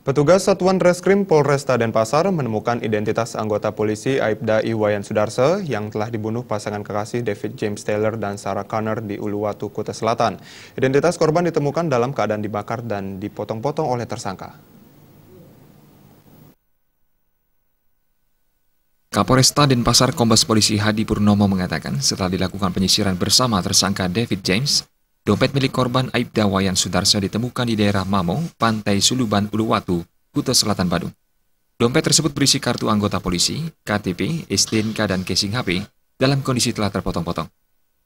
Petugas Satuan Reskrim Polresta Denpasar menemukan identitas anggota polisi Aibda Iwayan Sudarse yang telah dibunuh pasangan kekasih David James Taylor dan Sarah Connor di Uluwatu, Kuta Selatan. Identitas korban ditemukan dalam keadaan dibakar dan dipotong-potong oleh tersangka. Kapolresta Denpasar Kombes Polisi Hadi Purnomo mengatakan setelah dilakukan penyisiran bersama tersangka David James, Dompet milik korban Aibda Wayan Sudarsa ditemukan di daerah Mamo, Pantai Suluban, Uluwatu, Kuta Selatan Badung. Dompet tersebut berisi kartu anggota polisi, KTP, STNK, dan casing HP dalam kondisi telah terpotong-potong.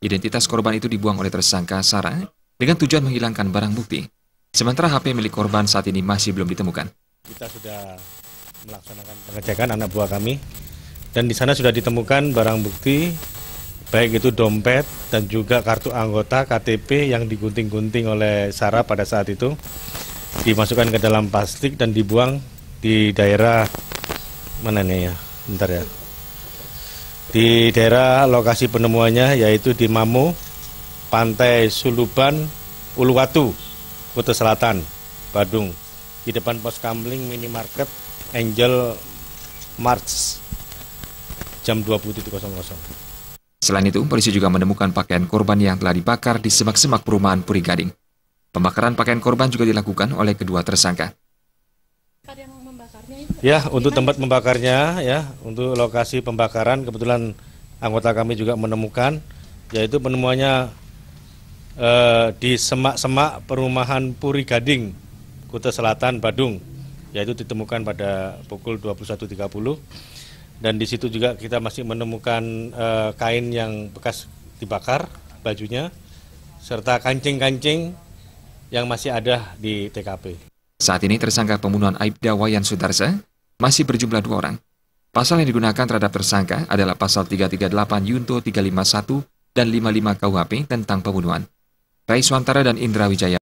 Identitas korban itu dibuang oleh tersangka Sara dengan tujuan menghilangkan barang bukti. Sementara HP milik korban saat ini masih belum ditemukan. Kita sudah melaksanakan pengecekan anak buah kami dan di sana sudah ditemukan barang bukti baik itu dompet dan juga kartu anggota KTP yang digunting-gunting oleh Sarah pada saat itu dimasukkan ke dalam plastik dan dibuang di daerah mana nih ya bentar ya di daerah lokasi penemuannya yaitu di Mamu Pantai Suluban Uluwatu Kota Selatan Badung di depan pos kamling minimarket Angel March jam 20.00 Selain itu, polisi juga menemukan pakaian korban yang telah dibakar di semak-semak perumahan Puri Gading. Pembakaran pakaian korban juga dilakukan oleh kedua tersangka. Ya, untuk tempat membakarnya, ya, untuk lokasi pembakaran, kebetulan anggota kami juga menemukan, yaitu penemuannya eh, di semak-semak perumahan Puri Gading, Kuta Selatan, Badung, yaitu ditemukan pada pukul 21.30 dan di situ juga kita masih menemukan uh, kain yang bekas dibakar bajunya serta kancing-kancing yang masih ada di TKP. Saat ini tersangka pembunuhan Aibda Wayan Sudarsa masih berjumlah dua orang. Pasal yang digunakan terhadap tersangka adalah pasal 338 Yunto 351 dan 55 KUHP tentang pembunuhan. Rai Suantara dan Indra Wijaya